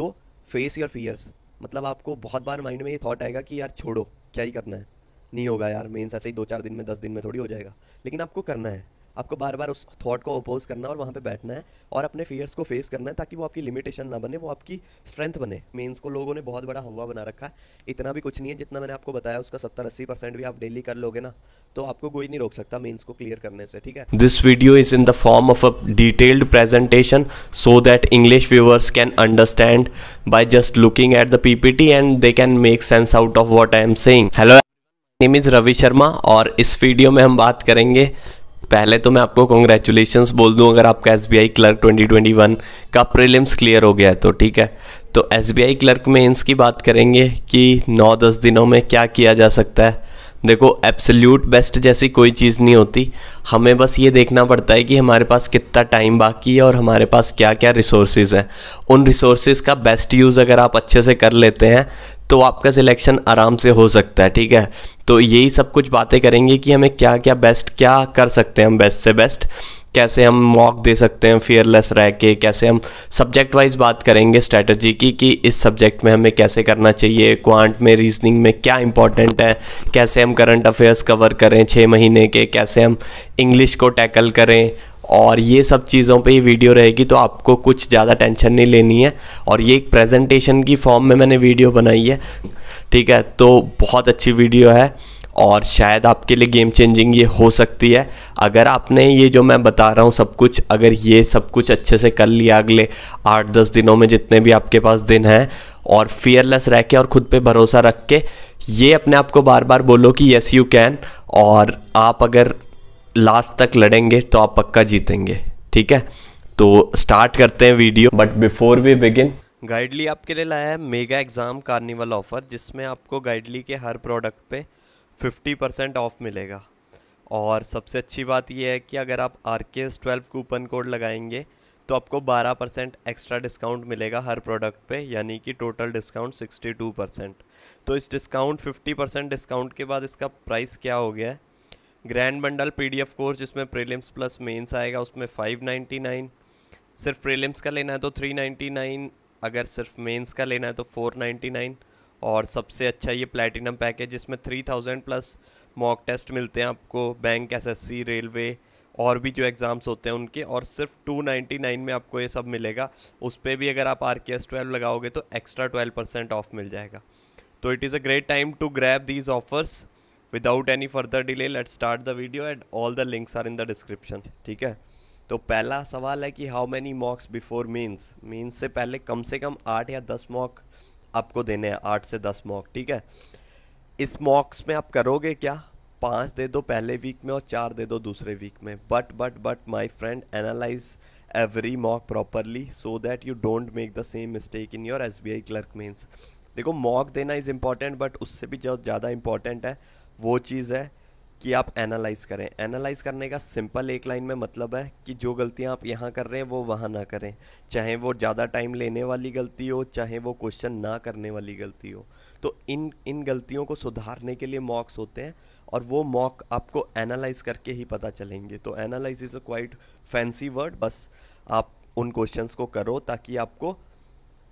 तो face your fears मतलब आपको बहुत बार माइंड में ये थॉट आएगा कि यार छोड़ो क्या ही करना है नहीं होगा यार मेन्स ऐसे ही दो चार दिन में दस दिन में थोड़ी हो जाएगा लेकिन आपको करना है आपको बार बार उस थॉट को अपोज करना है और वहाँ पे बैठना है और अपने फियर्स को फेस करना है ताकि वो आपकी लिमिटेशन ना बने वो आपकी स्ट्रेंथ बने मेंस को लोगों ने बहुत बड़ा हवा बना रखा है इतना भी कुछ नहीं है जितना मैंने आपको बताया उसका सत्तर अस्सी परसेंट भी आप डेली कर लोगे ना तो आपको कोई नहीं रोक सकता मेन्स को क्लियर करने से ठीक है this video is in the form of a detailed presentation so that English viewers can understand by just looking at the PPT and they can make sense out of what I am saying hello name is Ravi Sharma और इस video में हम बात करेंगे पहले तो मैं आपको कॉन्ग्रेचुलेशन बोल दूँ अगर आपका एस बी क्लर्क 2021 का प्रीलिम्स क्लियर हो गया है तो ठीक है तो एस बी क्लर्क में की बात करेंगे कि 9-10 दिनों में क्या किया जा सकता है देखो एब्सल्यूट बेस्ट जैसी कोई चीज़ नहीं होती हमें बस ये देखना पड़ता है कि हमारे पास कितना टाइम बाकी है और हमारे पास क्या क्या रिसोर्सेज हैं उन रिसोर्सेज का बेस्ट यूज़ अगर आप अच्छे से कर लेते हैं तो आपका सिलेक्शन आराम से हो सकता है ठीक है तो यही सब कुछ बातें करेंगे कि हमें क्या क्या बेस्ट क्या कर सकते हैं हम बेस्ट से बेस्ट कैसे हम मॉक दे सकते हैं फियरलेस रह के कैसे हम सब्जेक्ट वाइज बात करेंगे स्ट्रेटजी की कि इस सब्जेक्ट में हमें कैसे करना चाहिए क्वांट में रीजनिंग में क्या इंपॉर्टेंट है कैसे हम करंट अफेयर्स कवर करें छः महीने के कैसे हम इंग्लिश को टैकल करें और ये सब चीज़ों पे ही वीडियो रहेगी तो आपको कुछ ज़्यादा टेंशन नहीं लेनी है और ये एक प्रेजेंटेशन की फॉर्म में मैंने वीडियो बनाई है ठीक है तो बहुत अच्छी वीडियो है और शायद आपके लिए गेम चेंजिंग ये हो सकती है अगर आपने ये जो मैं बता रहा हूँ सब कुछ अगर ये सब कुछ अच्छे से कर लिया अगले आठ दस दिनों में जितने भी आपके पास दिन हैं और फियरलेस रह के और ख़ुद पे भरोसा रख के ये अपने आप को बार बार बोलो कि यस यू कैन और आप अगर लास्ट तक लड़ेंगे तो आप पक्का जीतेंगे ठीक है तो स्टार्ट करते हैं video but before we begin Guidely आपके लिए लाया है मेगा एग्ज़ाम कार्निवल ऑफ़र जिसमें आपको गाइडली के हर प्रोडक्ट पे 50 परसेंट ऑफ मिलेगा और सबसे अच्छी बात यह है कि अगर आप आर के एस ट्वेल्व कूपन कोड लगाएंगे तो आपको 12 परसेंट एक्स्ट्रा डिस्काउंट मिलेगा हर प्रोडक्ट पे यानी कि टोटल डिस्काउंट 62 परसेंट तो इस डिस्काउंट 50 परसेंट डिस्काउंट के बाद इसका प्राइस क्या हो गया है ग्रैंड बंडल पीडीएफ कोर्स जिसमें प्रीलिम्स प्लस मेंस आएगा उसमें 599 सिर्फ प्रीलिम्स का लेना है तो 399 अगर सिर्फ मेंस का लेना है तो 499 और सबसे अच्छा ये प्लेटिनम पैकेज जिसमें 3000 प्लस मॉक टेस्ट मिलते हैं आपको बैंक एसएससी रेलवे और भी जो एग्ज़ाम्स होते हैं उनके और सिर्फ 299 में आपको ये सब मिलेगा उस पर भी अगर आप आर के एस ट्वेल्व लगाओगे तो एक्स्ट्रा ट्वेल्व परसेंट ऑफ मिल जाएगा तो it is a great time to grab these offers without any further delay let start the video and all the links are in the description ठीक है तो पहला सवाल है कि how many mocks before means means से पहले कम से कम आठ या दस मॉक आपको देने हैं आठ से दस मॉक ठीक है इस मॉक्स में आप करोगे क्या पाँच दे दो पहले वीक में और चार दे दो दूसरे वीक में but but but my friend analyse every mock properly so that you don't make the same mistake in your S B I clerk means देखो मॉक देना इज़ इम्पॉर्टेंट बट उससे भी जो ज़्यादा इम्पॉर्टेंट है वो चीज़ है कि आप एनालाइज करें एनालाइज करने का सिंपल एक लाइन में मतलब है कि जो गलतियां आप यहाँ कर रहे हैं वो वहाँ ना करें चाहे वो ज़्यादा टाइम लेने वाली गलती हो चाहे वो क्वेश्चन ना करने वाली गलती हो तो इन इन गलतियों को सुधारने के लिए मॉक्स होते हैं और वो मॉक आपको एनालाइज करके ही पता चलेंगे तो analyse is a quite fancy word बस आप उन क्वेश्चन को करो ताकि आपको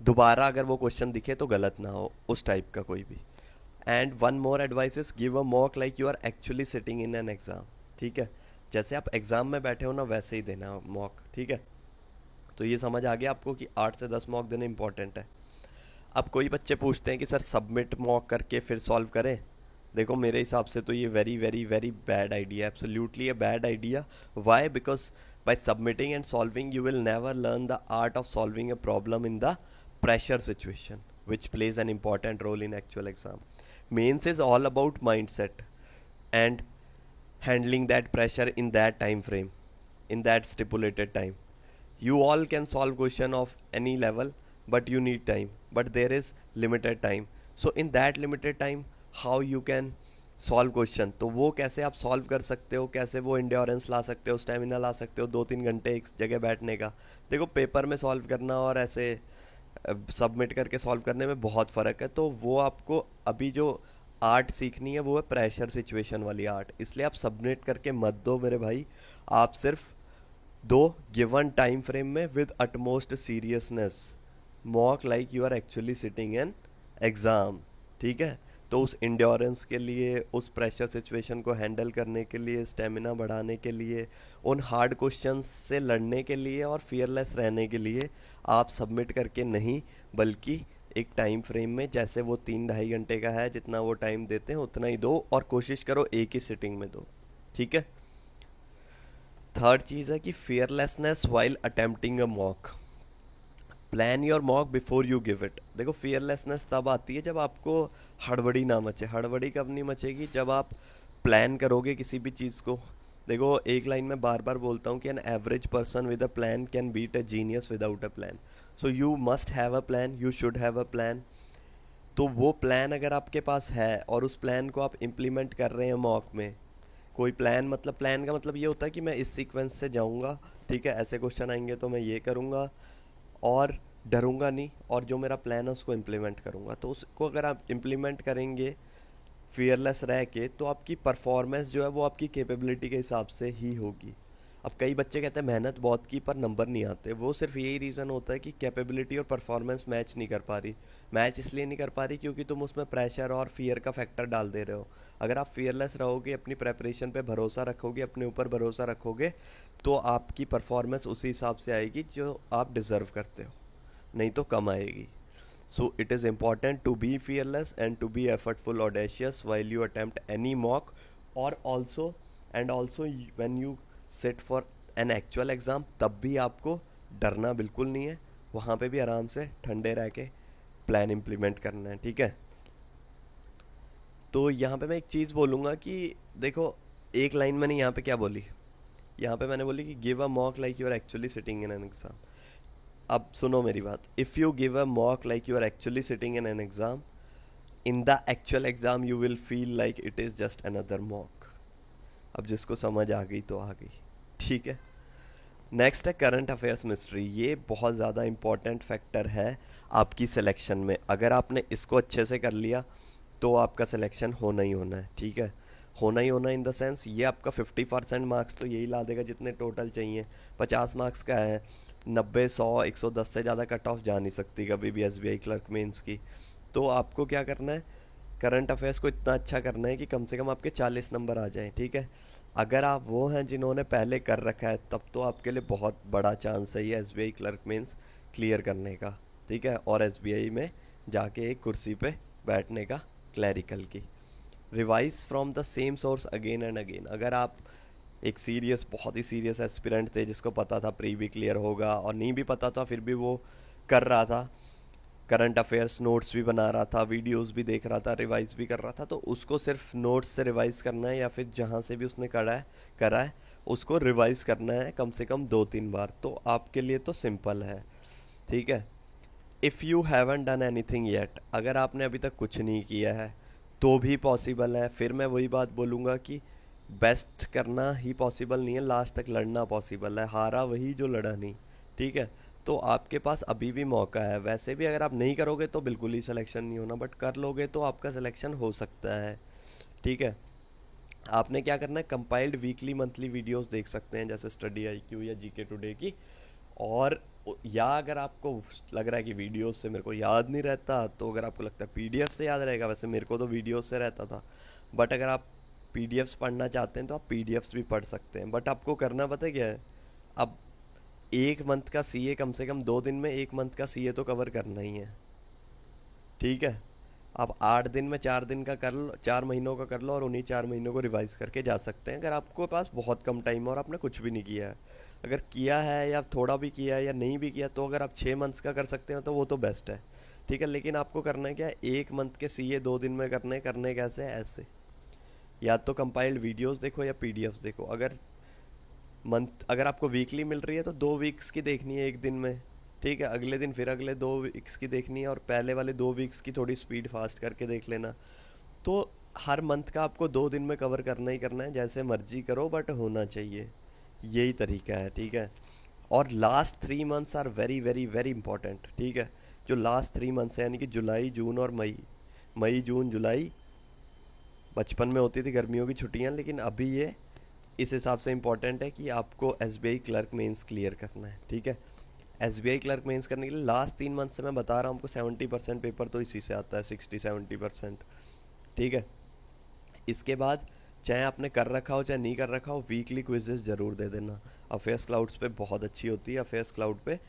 दोबारा अगर वो क्वेश्चन दिखे तो गलत ना हो उस टाइप का कोई भी and one more advice is give a mock like you are actually sitting in an exam ठीक है जैसे आप एग्ज़ाम में बैठे हो ना वैसे ही देना मॉक ठीक है तो ये समझ आ गया आपको कि आठ से दस मॉक देना इंपॉर्टेंट है अब कोई बच्चे पूछते हैं कि सर सबमिट मॉक करके फिर सॉल्व करें देखो मेरे हिसाब से तो ये very very very bad idea absolutely a bad idea why because by submitting and solving you will never learn the art of solving a problem in the pressure situation which plays an important role in actual exam mains is all about mindset and handling that pressure in that time frame in that stipulated time you all can solve question of any level but you need time but there is limited time so in that limited time how you can solve question तो वो कैसे आप solve कर सकते हो कैसे वो endurance ला सकते हो स्टेमिना ला सकते हो दो तीन घंटे एक जगह बैठने का देखो पेपर में सॉल्व करना और ऐसे सबमिट करके सॉल्व करने में बहुत फ़र्क है तो वो आपको अभी जो आर्ट सीखनी है वो है प्रेशर सिचुएशन वाली आर्ट इसलिए आप सबमिट करके मत दो मेरे भाई आप सिर्फ दो गिवन टाइम फ्रेम में with utmost seriousness mock like you are actually sitting an exam ठीक है तो उस इंड्योरेंस के लिए उस प्रेशर सिचुएशन को हैंडल करने के लिए स्टेमिना बढ़ाने के लिए उन हार्ड क्वेश्चन से लड़ने के लिए और फियरलेस रहने के लिए आप सबमिट करके नहीं बल्कि एक टाइम फ्रेम में जैसे वो तीन ढाई घंटे का है जितना वो टाइम देते हैं उतना ही दो और कोशिश करो एक ही सिटिंग में दो ठीक है थर्ड चीज़ है कि fearlessness while attempting a mock plan your mock before you give it देखो फियरलेसनेस तब आती है जब आपको हड़बड़ी ना मचे हड़बड़ी कब नहीं मचेगी जब आप प्लान करोगे किसी भी चीज़ को देखो एक लाइन में बार बार बोलता हूँ कि an average person with a plan can beat a genius without a plan so you must have a plan you should have a plan तो वो प्लान अगर आपके पास है और उस प्लान को आप इम्प्लीमेंट कर रहे हैं मॉक में कोई प्लान मतलब प्लान का मतलब ये होता है कि मैं इस सीक्वेंस से जाऊँगा ठीक है ऐसे क्वेश्चन आएंगे तो मैं ये करूँगा और डरूँगा नहीं और जो मेरा प्लान है उसको इम्प्लीमेंट करूँगा तो उसको अगर आप इम्प्लीमेंट करेंगे फियरलेस रह के तो आपकी परफॉर्मेंस जो है वो आपकी कैपेबिलिटी के हिसाब से ही होगी अब कई बच्चे कहते हैं मेहनत बहुत की पर नंबर नहीं आते वो सिर्फ यही रीज़न होता है कि कैपेबिलिटी और परफॉर्मेंस मैच नहीं कर पा रही मैच इसलिए नहीं कर पा रही क्योंकि तुम उसमें प्रेशर और फियर का फैक्टर डाल दे रहे हो अगर आप फियरलेस रहोगे अपनी प्रेपरेशन पे भरोसा रखोगे अपने ऊपर भरोसा रखोगे तो आपकी परफॉर्मेंस उसी हिसाब से आएगी जो आप डिज़र्व करते हो नहीं तो कम आएगी so it is important to be fearless and to be effortful audacious while you attempt any mock और also and also when you set for an actual exam तब भी आपको डरना बिल्कुल नहीं है वहाँ पे भी आराम से ठंडे रह के प्लान इम्प्लीमेंट करना है ठीक है तो यहाँ पे मैं एक चीज़ बोलूँगा कि देखो एक लाइन मैंने यहाँ पे क्या बोली यहाँ पे मैंने बोली कि give a mock like you are actually sitting in an exam अब सुनो मेरी बात if you give a mock like you are actually sitting in an exam in the actual exam you will feel like it is just another mock अब जिसको समझ आ गई तो आ गई ठीक है नेक्स्ट है करंट अफेयर्स मिस्ट्री ये बहुत ज़्यादा इम्पॉर्टेंट फैक्टर है आपकी सिलेक्शन में अगर आपने इसको अच्छे से कर लिया तो आपका सिलेक्शन होना ही होना है ठीक है होना ही होना इन द सेंस ये आपका 50 परसेंट मार्क्स तो यही ला देगा जितने टोटल चाहिए 50 मार्क्स का है नब्बे सौ एक सौ दस से ज़्यादा कट ऑफ जा नहीं सकती कभी भी S B I clerk mains की तो आपको क्या करना है करंट अफेयर्स को इतना अच्छा करना है कि कम से कम आपके चालीस नंबर आ जाएं ठीक है अगर आप वो हैं जिन्होंने पहले कर रखा है तब तो आपके लिए बहुत बड़ा चांस है ये S B I clerk mains clear करने का ठीक है और एस बी आई में जाके एक कुर्सी पे बैठने का क्लैरिकल की revise from the same source again and again अगर आप एक सीरियस बहुत ही सीरियस एस्पिरेंट थे जिसको पता था प्री भी क्लियर होगा और नहीं भी पता था फिर भी वो कर रहा था करंट अफेयर्स नोट्स भी बना रहा था वीडियोस भी देख रहा था रिवाइज भी कर रहा था तो उसको सिर्फ नोट्स से रिवाइज करना है या फिर जहाँ से भी उसने करा है करा है उसको रिवाइज करना है कम से कम दो तीन बार तो आपके लिए तो सिंपल है ठीक है if you haven't done anything yet अगर आपने अभी तक कुछ नहीं किया है तो भी पॉसिबल है फिर मैं वही बात बोलूँगा कि बेस्ट करना ही पॉसिबल नहीं है लास्ट तक लड़ना पॉसिबल है हारा वही जो लड़ा नहीं ठीक है तो आपके पास अभी भी मौका है वैसे भी अगर आप नहीं करोगे तो बिल्कुल ही सिलेक्शन नहीं होना बट कर लोगे तो आपका सिलेक्शन हो सकता है ठीक है आपने क्या करना है कंपाइल्ड वीकली मंथली वीडियोस देख सकते हैं जैसे स्टडी आई क्यू या जी के टूडे की और या अगर आपको लग रहा है कि वीडियोस से मेरे को याद नहीं रहता तो अगर आपको लगता है पीडीएफ से याद रहेगा वैसे मेरे को तो वीडियोस से रहता था बट अगर आप पीडीएफ्स पढ़ना चाहते हैं तो आप पीडीएफ्स भी पढ़ सकते हैं बट आपको करना पता क्या है अब एक मंथ का सीए कम से कम दो दिन में एक मंथ का सीए तो कवर करना ही है ठीक है आप आठ दिन में चार दिन का कर लो चार महीनों का कर लो और उन्हीं चार महीनों को रिवाइज करके जा सकते हैं अगर आपके पास बहुत कम टाइम है और आपने कुछ भी नहीं किया है अगर किया है या थोड़ा भी किया है या नहीं भी किया तो अगर आप छः मंथ्स का कर सकते हैं तो वो तो बेस्ट है ठीक है लेकिन आपको करना है क्या एक मंथ के सी ए दो दिन में करने करने कैसे ऐसे या तो कंपाइल्ड वीडियोस देखो या पी देखो अगर मंथ अगर आपको वीकली मिल रही है तो दो वीक्स की देखनी है एक दिन में ठीक है अगले दिन फिर अगले दो वीक्स की देखनी है और पहले वाले दो वीक्स की थोड़ी स्पीड फास्ट करके देख लेना तो हर मंथ का आपको दो दिन में कवर करना ही करना है जैसे मर्जी करो बट होना चाहिए यही तरीका है ठीक है और last three months are very very very important ठीक है जो लास्ट थ्री मंथ्स है यानी कि जुलाई जून और मई मई जून जुलाई बचपन में होती थी गर्मियों की छुट्टियां लेकिन अभी ये इस हिसाब से इंपॉर्टेंट है कि आपको S B I clerk mains clear करना है ठीक है S B I clerk mains करने के लिए लास्ट तीन मंथ से मैं बता रहा हूँ आपको सेवेंटी परसेंट पेपर तो इसी से आता है सिक्सटी सेवेंटी परसेंट ठीक है इसके बाद चाहे आपने कर रखा हो चाहे नहीं कर रखा हो वीकली क्विजेज ज़रूर दे देना अफेयर्स क्लाउड्स पे बहुत अच्छी होती है अफेयर्स क्लाउड पे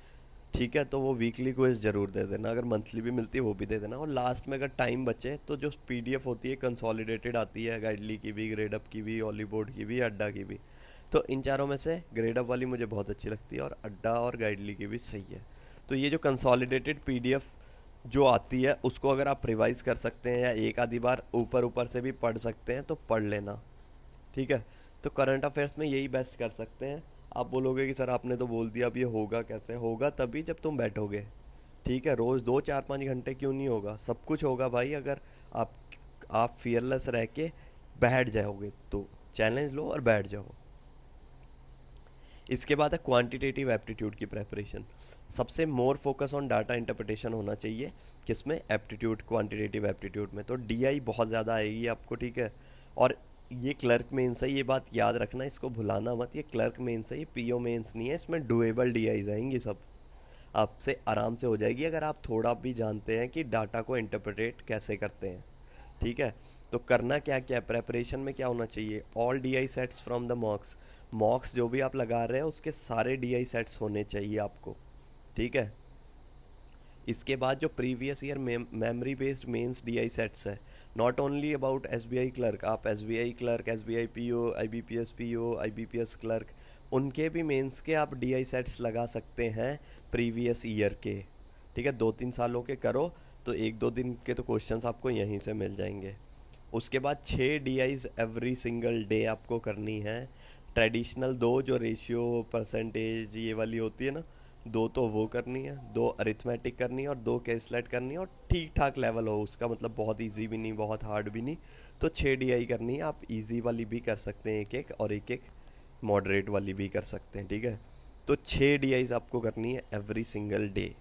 ठीक है तो वो वीकली क्विज जरूर दे देना अगर मंथली भी मिलती है वो भी दे देना और लास्ट में अगर टाइम बचे तो जो पीडीएफ होती है कंसोलिडेटेड आती है गाइडली की भी ग्रेड अप की भी ऑलीबोर्ड की भी अड्डा की भी तो इन चारों में से ग्रेड अप वाली मुझे बहुत अच्छी लगती है और अड्डा और गाइडली की भी सही है तो ये जो कंसॉलीडेटेड पी जो आती है उसको अगर आप रिवाइज कर सकते हैं या एक आधी बार ऊपर ऊपर से भी पढ़ सकते हैं तो पढ़ लेना ठीक है तो करंट अफेयर्स में यही बेस्ट कर सकते हैं आप बोलोगे कि सर आपने तो बोल दिया अब ये होगा कैसे होगा तभी जब तुम बैठोगे ठीक है रोज़ दो चार पाँच घंटे क्यों नहीं होगा सब कुछ होगा भाई अगर आप आप फियरलेस रह के बैठ जाओगे तो चैलेंज लो और बैठ जाओ इसके बाद है क्वांटिटेटिव एप्टीट्यूड की प्रेपरेशन सबसे more focus on data interpretation होना चाहिए किसमें एप्टीट्यूड क्वांटिटेटिव एप्टीट्यूड में तो डीआई बहुत ज़्यादा आएगी आपको ठीक है और ये क्लर्क मेंस है ये बात याद रखना इसको भुलाना मत ये क्लर्क मेंस है ये पीओ मेंस नहीं है इसमें डुएबल डीआईज आएंगी सब आपसे आराम से हो जाएगी अगर आप थोड़ा भी जानते हैं कि डाटा को इंटरप्रेट कैसे करते हैं ठीक है तो करना क्या क्या प्रेपरेशन में क्या होना चाहिए all D I sets from the mocks mocks जो भी आप लगा रहे हैं उसके सारे डी आई सेट्स होने चाहिए आपको ठीक है इसके बाद जो previous year memory based mains DI sets है not only about SBI clerk आप SBI clerk SBI PO IBPS PO IBPS clerk उनके भी मेंस के आप डीआई सेट्स लगा सकते हैं प्रीवियस ईयर के ठीक है दो तीन सालों के करो तो एक दो दिन के तो क्वेश्चंस आपको यहीं से मिल जाएंगे उसके बाद छः D I's every single day आपको करनी है ट्रेडिशनल दो जो रेशियो परसेंटेज ये वाली होती है ना दो तो वो करनी है दो अरिथमेटिक करनी है और दो कैसलेट करनी है और ठीक ठाक लेवल हो उसका मतलब बहुत इजी भी नहीं बहुत हार्ड भी नहीं तो छः डी करनी है आप इजी वाली भी कर सकते हैं एक एक और एक एक मॉडरेट वाली भी कर सकते हैं ठीक है तो छः डी आपको करनी है एवरी सिंगल डे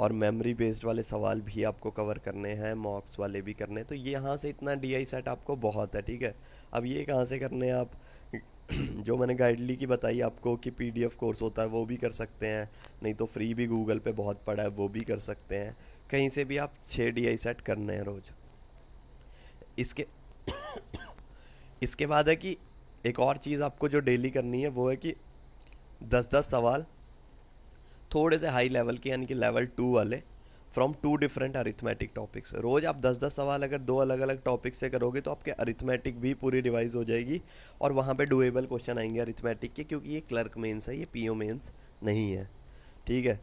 और मेमोरी बेस्ड वाले सवाल भी आपको कवर करने हैं मॉक्स वाले भी करने हैं तो ये यहाँ से इतना डी आई सेट आपको बहुत है ठीक है अब ये कहाँ से करने हैं आप जो मैंने गाइडली की बताई आपको कि पीडीएफ कोर्स होता है वो भी कर सकते हैं नहीं तो फ्री भी गूगल पे बहुत पड़ा है वो भी कर सकते हैं कहीं से भी आप छः डी सेट करने हैं रोज़ इसके इसके बाद है कि एक और चीज़ आपको जो डेली करनी है वो है कि दस दस सवाल थोड़े से हाई लेवल के यानी कि लेवल टू वाले from two different arithmetic topics रोज़ आप दस दस सवाल अगर दो अलग अलग टॉपिक से करोगे तो आपके अरिथमेटिक भी पूरी रिवाइज हो जाएगी और वहाँ पे डुएबल क्वेश्चन आएंगे अरिथमेटिक के क्योंकि ये क्लर्क मेंस है ये पीओ मेंस नहीं है ठीक है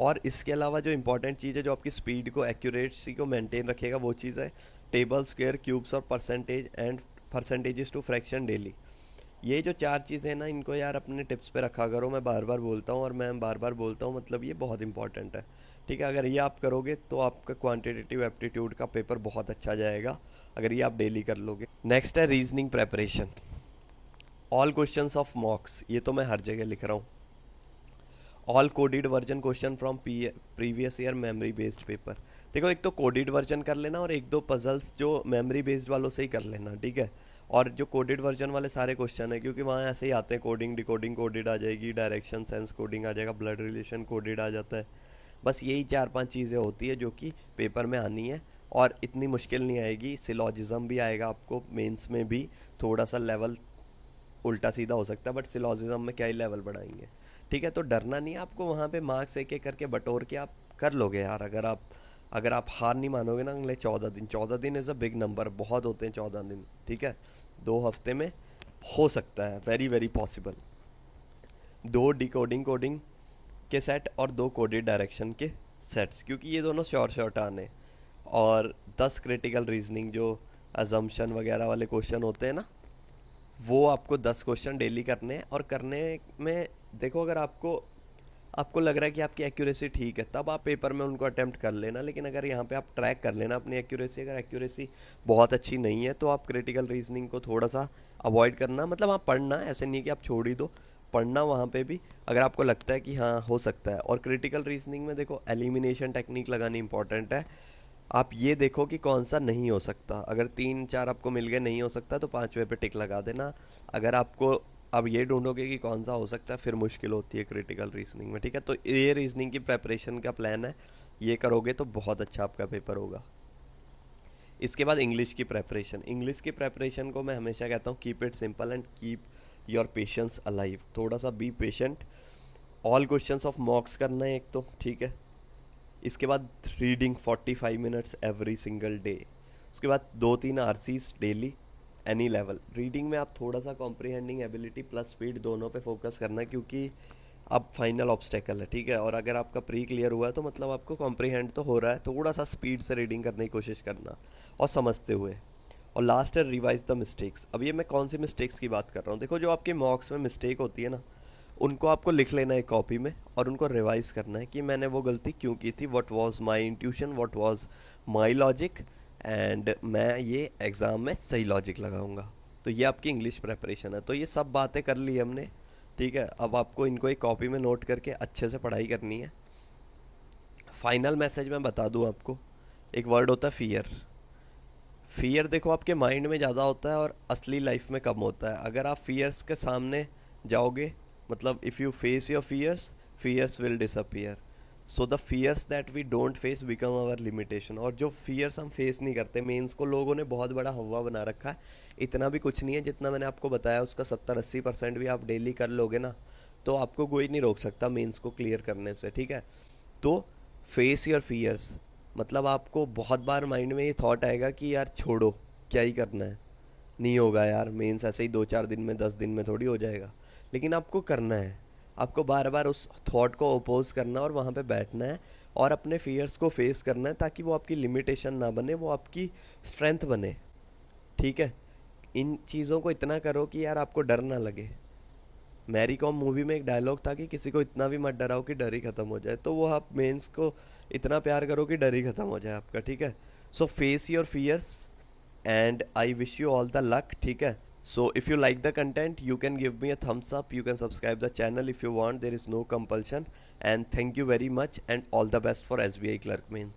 और इसके अलावा जो इंपॉर्टेंट चीज़ है जो आपकी स्पीड को एक्यूरेसी को मेनटेन रखेगा वो चीज़ है टेबल स्क्वेयर क्यूब्स और percentage and percentage to fraction daily ये जो चार चीज़ें हैं ना इनको यार अपने टिप्स पे रखा करो मैं बार बार बोलता हूँ और मैं बार बार बोलता हूँ मतलब ये बहुत इंपॉर्टेंट है ठीक है अगर ये आप करोगे तो आपका क्वांटिटेटिव एप्टीट्यूड का पेपर बहुत अच्छा जाएगा अगर ये आप डेली कर लोगे नेक्स्ट है reasoning preparation all question of mocks ये तो मैं हर जगह लिख रहा हूँ all coded version question from previous year memory based paper देखो एक तो कोडिड वर्जन कर लेना और एक दो पजल्स जो मेमरी बेस्ड वालों से ही कर लेना ठीक है और जो कोडेड वर्जन वाले सारे क्वेश्चन है क्योंकि वहाँ ऐसे ही आते हैं कोडिंग डिकोडिंग कोडेड आ जाएगी डायरेक्शन सेंस कोडिंग आ जाएगा ब्लड रिलेशन कोडेड आ जाता है बस यही चार पांच चीज़ें होती है जो कि पेपर में आनी है और इतनी मुश्किल नहीं आएगी सिलॉजिज़म भी आएगा आपको मेंस में भी थोड़ा सा लेवल उल्टा सीधा हो सकता है बट सिलॉजिज़म में क्या ही लेवल बढ़ाएंगे ठीक है तो डरना नहीं आपको वहाँ पे मार्क्स एक एक करके बटोर के आप कर लोगे यार अगर आप अगर आप हार नहीं मानोगे ना अगले चौदह दिन चौदह दिन इज़ अ बिग नंबर बहुत होते हैं चौदह दिन ठीक है दो हफ्ते में हो सकता है वेरी वेरी पॉसिबल दो डिकोडिंग कोडिंग के सेट और दो कोडेड डायरेक्शन के सेट्स क्योंकि ये दोनों श्योर शॉर्ट आने और दस क्रिटिकल रीजनिंग जो अजम्पन वगैरह वाले क्वेश्चन होते हैं ना वो आपको दस क्वेश्चन डेली करने हैं और करने में देखो अगर आपको आपको लग रहा है कि आपकी एक्यूरेसी ठीक है तब आप पेपर में उनको अटैम्प्ट कर लेना लेकिन अगर यहाँ पे आप ट्रैक कर लेना अपनी एक्यूरेसी अगर एक्यूरेसी बहुत अच्छी नहीं है तो आप क्रिटिकल रीजनिंग को थोड़ा सा अवॉइड करना मतलब आप पढ़ना ऐसे नहीं कि आप छोड़ ही दो पढ़ना वहाँ पे भी अगर आपको लगता है कि हाँ हो सकता है और क्रिटिकल रीजनिंग में देखो एलिमिनेशन टेक्निक लगानी इंपॉर्टेंट है आप ये देखो कि कौन सा नहीं हो सकता अगर तीन चार आपको मिल गए नहीं हो सकता तो पाँचवें पे टिक लगा देना अगर आपको अब ये ढूंढोगे कि कौन सा हो सकता है फिर मुश्किल होती है क्रिटिकल रीजनिंग में ठीक है तो ये रीजनिंग की प्रेपरेशन का प्लान है ये करोगे तो बहुत अच्छा आपका पेपर होगा इसके बाद इंग्लिश की प्रेपरेशन इंग्लिश की प्रेपरेशन को मैं हमेशा कहता हूँ keep it simple and keep your patience alive थोड़ा सा be patient all question of mocks करना है एक तो ठीक है इसके बाद reading forty five minutes every single day उसके बाद दो तीन R daily any level reading में आप थोड़ा सा कॉम्प्रीहेंडिंग एबिलिटी प्लस स्पीड दोनों पे फोकस करना क्योंकि अब फाइनल ऑब्स्टेकल है ठीक है और अगर आपका प्री क्लियर हुआ है तो मतलब आपको कॉम्प्रीहेंड तो हो रहा है थोड़ा सा स्पीड से रीडिंग करने की कोशिश करना और समझते हुए और लास्ट है रिवाइज द मिस्टेक्स अब ये मैं कौन सी मिस्टेक्स की बात कर रहा हूँ देखो जो आपके मॉक्स में मिस्टेक होती है ना उनको आपको लिख लेना है कॉपी में और उनको रिवाइज करना है कि मैंने वो गलती क्यों की थी what was my intuition what was my logic and मैं ये एग्ज़ाम में सही लॉजिक लगाऊंगा तो ये आपकी इंग्लिश प्रेपरेशन है तो ये सब बातें कर ली हमने ठीक है अब आपको इनको एक कॉपी में नोट करके अच्छे से पढ़ाई करनी है फाइनल मैसेज मैं बता दूँ आपको एक वर्ड होता है फियर फियर देखो आपके माइंड में ज़्यादा होता है और असली लाइफ में कम होता है अगर आप फियर्स के सामने जाओगे मतलब if you face your fears fears will disappear so the fears that we don't face become our limitation और जो फियर्स हम फेस नहीं करते मेंस को लोगों ने बहुत बड़ा हवा बना रखा है इतना भी कुछ नहीं है जितना मैंने आपको बताया उसका सत्तर अस्सी परसेंट भी आप डेली कर लोगे ना तो आपको कोई नहीं रोक सकता मेंस को क्लियर करने से ठीक है तो फेस योर फियर्स मतलब आपको बहुत बार माइंड में ये थॉट आएगा कि यार छोड़ो क्या ही करना है नहीं होगा यार मेंस ऐसे ही दो चार दिन में दस दिन में थोड़ी हो जाएगा लेकिन आपको करना है आपको बार बार उस थॉट को अपोज करना है और वहाँ पे बैठना है और अपने फियर्स को फेस करना है ताकि वो आपकी लिमिटेशन ना बने वो आपकी स्ट्रेंथ बने ठीक है इन चीज़ों को इतना करो कि यार आपको डर ना लगे मैरी कॉम मूवी में एक डायलॉग था कि किसी को इतना भी मत डराओ कि डर ही ख़त्म हो जाए तो वो आप मेंस को इतना प्यार करो कि डर ही ख़त्म हो जाए आपका ठीक है so face your fears and I wish you all the luck ठीक है so if you like the content you can give me a thumbs up you can subscribe the channel if you want there is no compulsion and thank you very much and all the best for SBI clerk mains